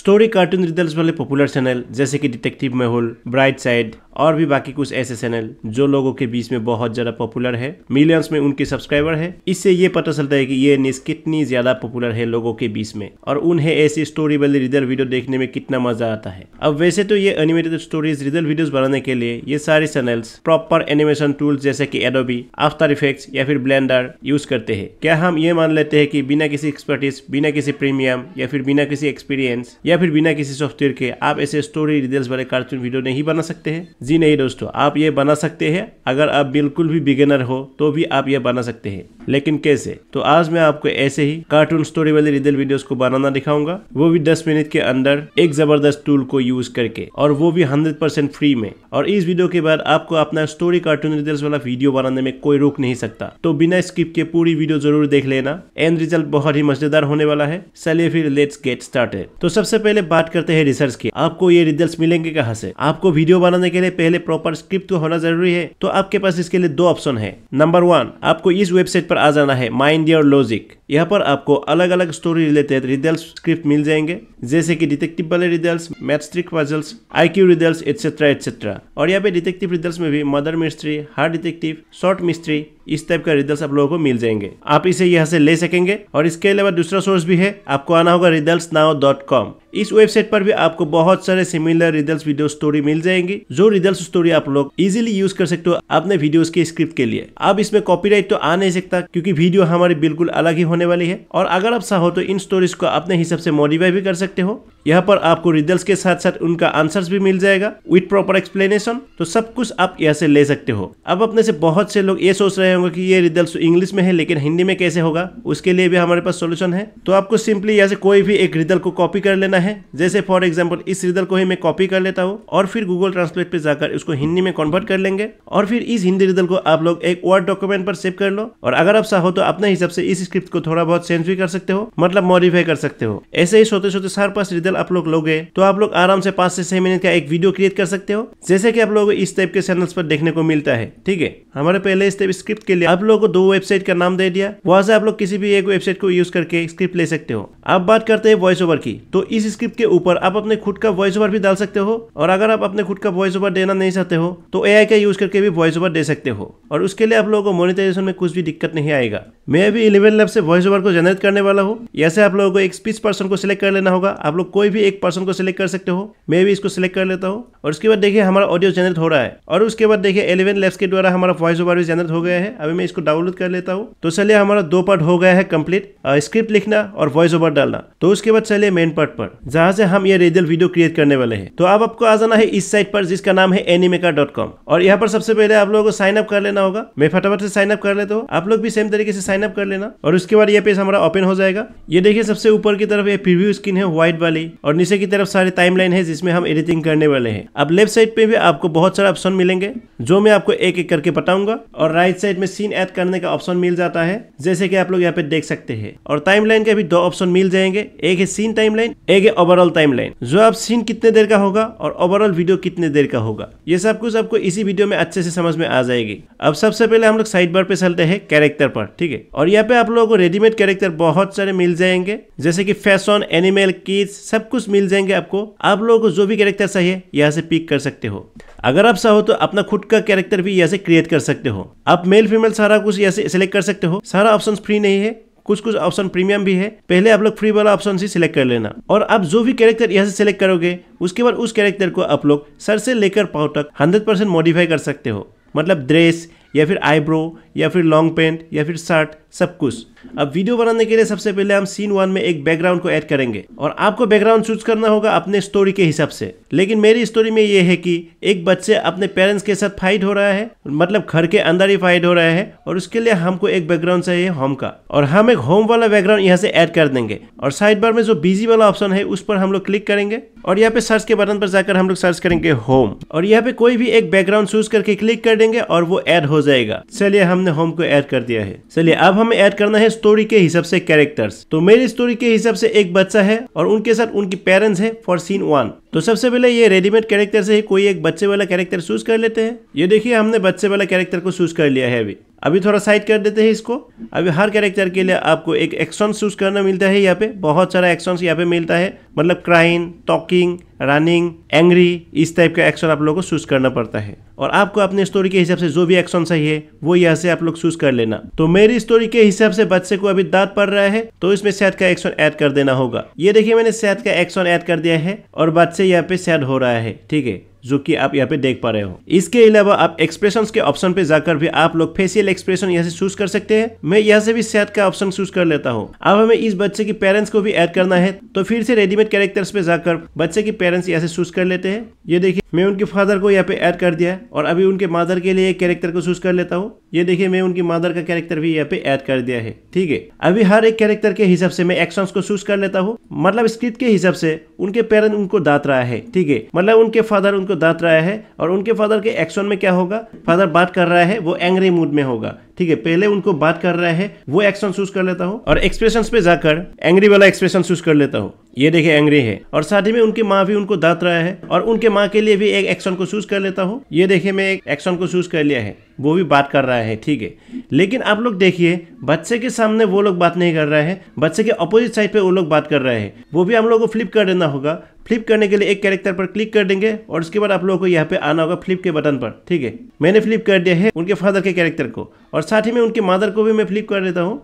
story cartoon रिदल्स वाले popular channel जैसे कि डिटेक्टिव महुल ब्राइट साइड और भी बाकी कुछ ऐसे चैनल जो लोगों के बीच में बहुत ज़्यादा पॉपुलर है मिलियंस में उनके सब्सक्राइबर है इससे ये पता चलता है कि ये निश कितनी ज़्यादा पॉपुलर है लोगों के बीच में और उन्हें ऐसी स्टोरी वाली रिदल वीडियो देखने में कितना मज़ा आता है अब वैसे तो ये एनिमेटेड स्टोरीज रिदल वीडियोज बनाने के लिए ये सारे चैनल्स प्रॉपर एनिमेशन टूल्स जैसे कि एडोबी आफ्टर इफेक्ट्स या फिर ब्लेंडर यूज करते हैं क्या हम ये मान लेते हैं कि बिना किसी एक्सपर्टीज बिना किसी प्रीमियम या फिर बिना किसी एक्सपीरियंस या फिर बिना किसी सॉफ्टवेयर के आप ऐसे स्टोरी रिजल्ट वाले कार्टून वीडियो नहीं बना सकते हैं जी नहीं दोस्तों आप ये बना सकते हैं अगर आप बिल्कुल भी बिगेनर हो तो भी आप ये बना सकते हैं लेकिन कैसे तो आज मैं आपको ऐसे ही कार्टून स्टोरी वाली रिदल वीडियोस को बनाना दिखाऊंगा वो भी 10 मिनट के अंदर एक जबरदस्त टूल को यूज करके और वो भी 100% फ्री में और इस वीडियो के बाद आपको अपना स्टोरी कार्टून रिजल्ट वाला वीडियो बनाने में कोई रोक नहीं सकता तो बिना स्किप के पूरी वीडियो जरूर देख लेना एंड रिजल्ट बहुत ही मजेदार होने वाला है चलिए फिर लेट्स गेट स्टार्टेड तो सबसे पहले बात करते हैं रिसर्च की आपको ये रिजल्ट मिलेंगे कहाँ से आपको वीडियो बनाने के लिए पहले प्रॉपर स्क्रिप्ट तो होना जरूरी है तो आपके पास इसके लिए दो ऑप्शन है नंबर वन आपको इस वेबसाइट पर आ जाना है माइंड योर लॉजिक यहाँ पर आपको अलग अलग स्टोरी रिलेटेड रिजल्ट स्क्रिप्ट मिल जाएंगे जैसे कि डिटेक्टिव वाले result maths puzzles I Q result etcetera etcetera और यहाँ पे डिटेक्टिव रिजल्ट में भी mother mystery hard detective short mystery इस टाइप का रिजल्ट आप लोगों को मिल जाएंगे आप इसे यहाँ से ले सकेंगे और इसके अलावा दूसरा सोर्स भी है आपको आना होगा रिजल्ट नाव डॉट कॉम इस वेबसाइट पर भी आपको बहुत सारे सिमिलर रिजल्ट वीडियो स्टोरी मिल जाएंगी जो रिजल्ट स्टोरी आप लोग इजिली यूज कर सकते हो अपने वीडियो के स्क्रिप्ट के लिए अब इसमें कॉपीराइट तो आ नहीं सकता क्योंकि वीडियो हमारी बिल्कुल अलग ही होने वाली है और अगर आप चाहो तो इन स्टोरीज को अपने हिसाब से मॉडिफाई भी कर सकते हो यहाँ पर आपको रिजल्ट के साथ साथ उनका आंसर भी मिल जाएगा विथ प्रॉपर एक्सप्लेनेशन तो सब कुछ आप यहाँ से ले सकते हो अब अपने से बहुत से लोग ये सोच रहे रहे होंगे कि ये रिजल्ट इंग्लिश में है लेकिन हिंदी में कैसे होगा उसके लिए भी हमारे पास सोल्यूशन है तो आपको सिंपली यहाँ से कोई भी एक रिजल्ट को कॉपी कर लेना है जैसे फॉर एग्जाम्पल इस रिजल्ट को ही मैं कॉपी कर लेता हूँ और फिर गूगल ट्रांसलेट पर जाकर उसको हिंदी में कन्वर्ट कर लेंगे और फिर इस हिंदी रिजल्ट को आप लोग एक वर्ड डॉक्यूमेंट पर सेव कर लो और अगर आप चाहो तो अपने हिसाब से इस स्क्रिप्ट को थोड़ा बहुत चेंज भी कर सकते हो मतलब मॉडिफाई कर सकते हो ऐसे ही सोते सोते चार पास रिजल्ट आप लोग लोगे तो आप लोग आराम से पांच से छह मिनट का एक वीडियो क्रिएट कर सकते हो जैसे कि आप लोग इस टाइप के चैनल्स पर देखने को मिलता है ठीक है हमारे पहले इस टाइप स्क्रिप्ट स्क्रिप्ट के लिए आप लोगों को दो वेबसाइट का नाम दे दिया वहां से आप लोग किसी भी एक वेबसाइट को यूज करके स्क्रिप्ट ले सकते हो अब बात करते हैं वॉइस ओवर की तो इस स्क्रिप्ट के ऊपर आप अपने खुद का वॉइस ओवर भी डाल सकते हो और अगर आप अपने खुद का वॉइस ओवर देना नहीं चाहते हो तो ए का यूज करके भी वॉइस ओवर दे सकते हो और उसके लिए आप लोगों को मोनिटाइजेशन में कुछ भी दिक्कत नहीं आएगा मैं अभी इलेवन लैब से वॉइस ओवर को जनरेट करने वाला हूँ ऐसे आप लोगों को एक स्पीच पर्सन को सिलेक्ट कर लेना होगा आप लोग कोई भी एक पर्सन को सिलेक्ट कर सकते हो मैं भी इसको सिलेक्ट कर लेता हूँ और उसके बाद देखिए हमारा ऑडियो जनरेट हो रहा है और उसके बाद देखिए इलेवन लैब्स के द्वारा हमारा वॉइस ओवर भी जनरेट हो गया है है अभी मैं इसको डाउनलोड कर लेता हूँ तो चलिए हमारा दो पार्ट हो गया है कंप्लीट स्क्रिप्ट लिखना और वॉइस ओवर डालना तो उसके बाद चले मेन पार्ट पर जहाँ से हम ये रेजल वीडियो क्रिएट करने वाले हैं तो अब आपको आ जाना है इस साइट पर जिसका नाम है एनिमेका डॉट कॉम और यहाँ पर सबसे पहले आप लोगों को साइन अप कर लेना होगा मैं फटाफट से साइन अप कर लेता हूँ आप लोग भी सेम तरीके से साइन अप कर लेना और उसके बाद ये पेज हमारा ओपन हो जाएगा ये देखिए सबसे ऊपर की तरफ ये प्रीव्यू स्क्रीन है व्हाइट वाली और नीचे की तरफ सारे टाइम लाइन है जिसमें हम एडिटिंग करने वाले हैं अब लेफ्ट साइड पे भी आपको बहुत सारे ऑप्शन मिलेंगे जो मैं आपको एक एक करके बताऊंगा और राइट साइड में सीन ऐड करने का ऑप्शन मिल जाता है जैसे कि आप लोग यहाँ पे देख सकते हैं और टाइम लाइन के भी दो ऑप्शन मिल जाएंगे एक है सीन टाइमलाइन एक है ओवरऑल टाइमलाइन जो आप सीन कितने देर का होगा और ओवरऑल वीडियो कितने देर का होगा ये सब कुछ आपको इसी वीडियो में अच्छे से समझ में आ जाएगी अब सबसे पहले हम लोग साइड बार पे चलते हैं कैरेक्टर पर ठीक है और यहाँ पे आप लोगों को रेडीमेड कैरेक्टर बहुत सारे मिल जाएंगे जैसे की फैशन एनिमल किड्स सब कुछ मिल जाएंगे आपको आप लोगों को जो भी कैरेक्टर चाहिए यहाँ से पिक कर सकते हो अगर आप चाहो तो अपना खुद का कैरेक्टर भी यहाँ से क्रिएट कर सकते हो आप मेल फीमेल सारा कुछ यहाँ से सिलेक्ट कर सकते हो सारा ऑप्शन फ्री नहीं है कुछ कुछ ऑप्शन प्रीमियम भी है पहले आप लोग फ्री वाला ऑप्शन से सिलेक्ट कर लेना और आप जो भी कैरेक्टर यहाँ से सिलेक्ट करोगे उसके बाद उस कैरेक्टर को आप लोग सर से लेकर पाँव तक हंड्रेड परसेंट मॉडिफाई कर सकते हो मतलब ड्रेस या फिर आईब्रो या फिर लॉन्ग पैंट या फिर शर्ट सब कुछ अब वीडियो बनाने के लिए सबसे पहले हम सीन वन में एक बैकग्राउंड को ऐड करेंगे और आपको बैकग्राउंड चूज करना होगा अपने स्टोरी के हिसाब से लेकिन मेरी स्टोरी में यह है कि एक बच्चे अपने पेरेंट्स के साथ फाइट हो रहा है मतलब घर के अंदर ही फाइट हो रहा है और उसके लिए हमको एक बैकग्राउंड चाहिए होम का और हम एक होम वाला बैकग्राउंड यहाँ से ऐड कर देंगे और साइड बार में जो बिजी वाला ऑप्शन है उस पर हम लोग क्लिक करेंगे और यहाँ पे सर्च के बटन पर जाकर हम लोग सर्च करेंगे होम और यहाँ पे कोई भी एक बैकग्राउंड चूज करके क्लिक कर देंगे और वो एड हो जाएगा चलिए हम हमने होम को ऐड कर दिया है चलिए अब हमें ऐड करना है स्टोरी के हिसाब से कैरेक्टर्स तो मेरी स्टोरी के हिसाब से एक बच्चा है और उनके साथ उनकी पेरेंट्स है फॉर सीन वन तो सबसे पहले ये रेडीमेड कैरेक्टर से ही कोई एक बच्चे वाला कैरेक्टर चूज कर लेते हैं ये देखिए हमने बच्चे वाला कैरेक्टर को चूज कर लिया है अभी अभी थोड़ा साइड कर देते हैं इसको अभी हर कैरेक्टर के लिए आपको एक एक्शन चूज करना मिलता है यहाँ पे बहुत सारा एक्शन यहाँ पे मिलता है मतलब क्राइम टॉकिंग रनिंग एंग्री इस टाइप का एक्शन आप लोगों को चूज करना पड़ता है और आपको अपने स्टोरी के हिसाब से जो भी एक्शन चाहिए वो यहाँ से आप लोग चूज कर लेना तो मेरी स्टोरी के हिसाब से बच्चे को अभी दांत पड़ रहा है तो इसमें सैद का एक्शन ऐड कर देना होगा ये देखिए मैंने सैद का एक्शन ऐड कर दिया है और बच्चे यहाँ पे सैड हो रहा है ठीक है जो कि आप यहाँ पे देख पा रहे हो इसके अलावा आप एक्सप्रेशन के ऑप्शन पे जाकर भी आप लोग फेसियल एक्सप्रेशन यहाँ से चूज कर सकते हैं मैं यहाँ से भी सेहत का ऑप्शन चूज कर लेता हूँ अब हमें इस बच्चे के पेरेंट्स को भी ऐड करना है तो फिर से रेडीमेड कैरेक्टर्स पे जाकर बच्चे के पेरेंट्स यहाँ से चूज कर लेते हैं ये देखिए मैं उनके फादर को यहाँ पे ऐड कर दिया है और अभी उनके मादर के लिए एक कैरेक्टर को चूज़ कर लेता हूँ ये देखिए मैं उनकी मादर का कैरेक्टर भी यहाँ पे ऐड कर दिया है ठीक है अभी हर एक कैरेक्टर के हिसाब से मैं एक्शंस को चूज कर लेता हूँ मतलब स्क्रिप्ट के हिसाब से उनके पेरेंट उनको दाँत रहा है ठीक है मतलब उनके फादर उनको दात रहा है और उनके फादर के एक्शन में क्या होगा फादर बात कर रहा है वो एंग्री मूड में होगा ठीक है पहले उनको बात कर रहा है वो एक्शन चूज कर लेता हूँ और एक्सप्रेशन पे जाकर एंग्री वाला एक्सप्रेशन चूज कर लेता हूँ ये देखे एंग्री है और साथ ही में उनकी माँ भी उनको दात रहा है और उनके माँ के लिए भी एक एक्शन को चूज कर लेता हूँ ये देखे मैं एक एक्शन को चूज कर लिया है वो भी बात कर रहा है ठीक है लेकिन आप लोग देखिए बच्चे के सामने वो लोग बात नहीं कर रहे हैं बच्चे के अपोजिट साइड पे वो लोग बात कर रहे हैं वो भी हम लोग को फ्लिप कर देना होगा फ्लिप करने के लिए एक कैरेक्टर पर क्लिक कर देंगे और उसके बाद आप लोगों को यहाँ पे आना होगा फ्लिप के बटन पर ठीक है मैंने फ्लिप कर दिया है उनके फादर के कैरेक्टर को और साथ ही में उनके मादर को भी मैं फ्लिप कर देता हूँ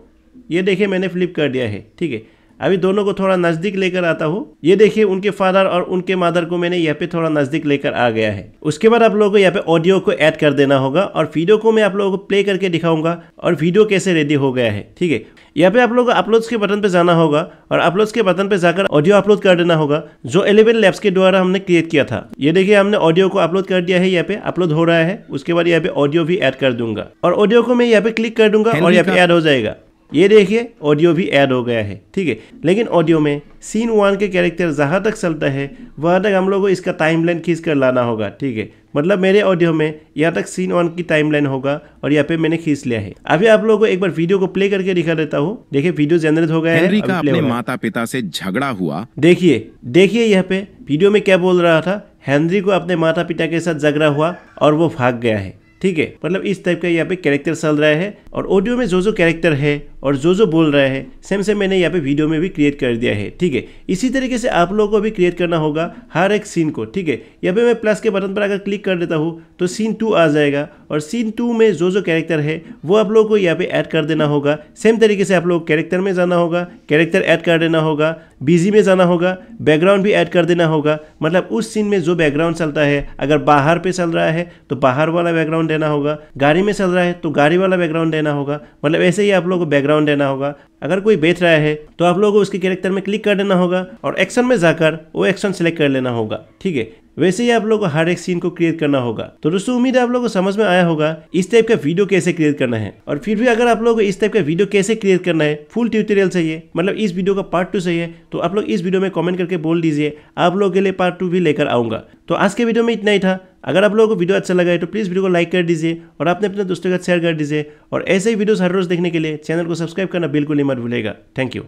ये देखिए मैंने फ्लिप कर दिया है ठीक है अभी दोनों को थोड़ा नज़दीक लेकर आता हूँ ये देखिए उनके फादर और उनके मदर को मैंने यहाँ पे थोड़ा नज़दीक लेकर आ गया है उसके बाद आप लोगों को यहाँ पे ऑडियो को ऐड कर देना होगा और वीडियो को मैं आप लोगों को प्ले करके दिखाऊंगा और वीडियो कैसे रेडी हो गया है ठीक है यहाँ पे आप लोग अपलोड्स के बटन पे जाना होगा और अपलोड्स के बटन पे जाकर ऑडियो अपलोड कर देना होगा जो एलेवन लैब्स के द्वारा हमने क्रिएट किया था ये देखिए हमने ऑडियो को अपलोड कर दिया है यहाँ पे अपलोड हो रहा है उसके बाद यहाँ पे ऑडियो भी ऐड कर दूंगा और ऑडियो को मैं यहाँ पे क्लिक कर दूंगा और यहाँ पे ऐड हो जाएगा ये देखिए ऑडियो भी ऐड हो गया है ठीक है लेकिन ऑडियो में सीन वन के कैरेक्टर जहाँ तक चलता है वहाँ तक हम लोग को इसका टाइम लाइन खींच कर लाना होगा ठीक है मतलब मेरे ऑडियो में यहाँ तक सीन वन की टाइम लाइन होगा और यहाँ पे मैंने खींच लिया है अभी आप लोगों को एक बार वीडियो को प्ले करके दिखा देता हूँ देखिए वीडियो जनरेट हो गया है का अपने माता पिता से झगड़ा हुआ देखिए देखिए यहाँ पे वीडियो में क्या बोल रहा था हेनरी को अपने माता पिता के साथ झगड़ा हुआ और वो भाग गया है ठीक है मतलब इस टाइप का यहाँ पे कैरेक्टर चल रहा है और ऑडियो में जो जो कैरेक्टर है और जो जो बोल रहा है सेम सेम मैंने यहाँ पे वीडियो में भी क्रिएट कर दिया है ठीक है इसी तरीके से आप लोगों को भी क्रिएट करना होगा हर एक सीन को ठीक है यहाँ पे मैं प्लस के बटन पर अगर क्लिक कर देता हूँ तो सीन टू आ जाएगा और सीन टू में जो जो कैरेक्टर है वो आप लोगों को यहाँ पे ऐड कर देना होगा सेम तरीके से आप लोग कैरेक्टर में जाना होगा कैरेक्टर ऐड कर देना होगा बिजी में जाना होगा बैकग्राउंड भी ऐड कर देना होगा मतलब उस सीन में जो बैकग्राउंड चलता है अगर बाहर पे चल रहा है तो बाहर वाला बैकग्राउंड देना होगा गाड़ी में चल रहा है तो गाड़ी वाला बैकग्राउंड देना होगा मतलब ऐसे ही आप लोग को बैकग्राउंड देना होगा अगर कोई बेच रहा है तो आप लोगों को उसके कैरेक्टर में क्लिक कर देना होगा और एक्शन में जाकर वो एक्शन सेलेक्ट कर लेना होगा ठीक है वैसे ही आप लोग को हर एक सीन को क्रिएट करना होगा तो दोस्तों उम्मीद है आप लोगों को समझ में आया होगा इस टाइप का वीडियो कैसे क्रिएट करना है और फिर भी अगर आप लोगों को इस टाइप का वीडियो कैसे क्रिएट करना है फुल ट्यूटोरियल चाहिए मतलब इस वीडियो का पार्ट टू चाहिए तो आप लोग इस वीडियो में कॉमेंट करके बोल दीजिए आप लोगों के लिए पार्ट टू भी लेकर आऊंगा तो आज के वीडियो में इतना ही था अगर आप लोगों को वीडियो अच्छा लगा है तो प्लीज़ वीडियो को लाइक कर दीजिए और आपने अपने दोस्तों के साथ शेयर कर दीजिए और ऐसे ही वीडियो हर रोज़ देखने के लिए चैनल को सब्सक्राइब करना बिल्कुल ही मत भूलेगा थैंक यू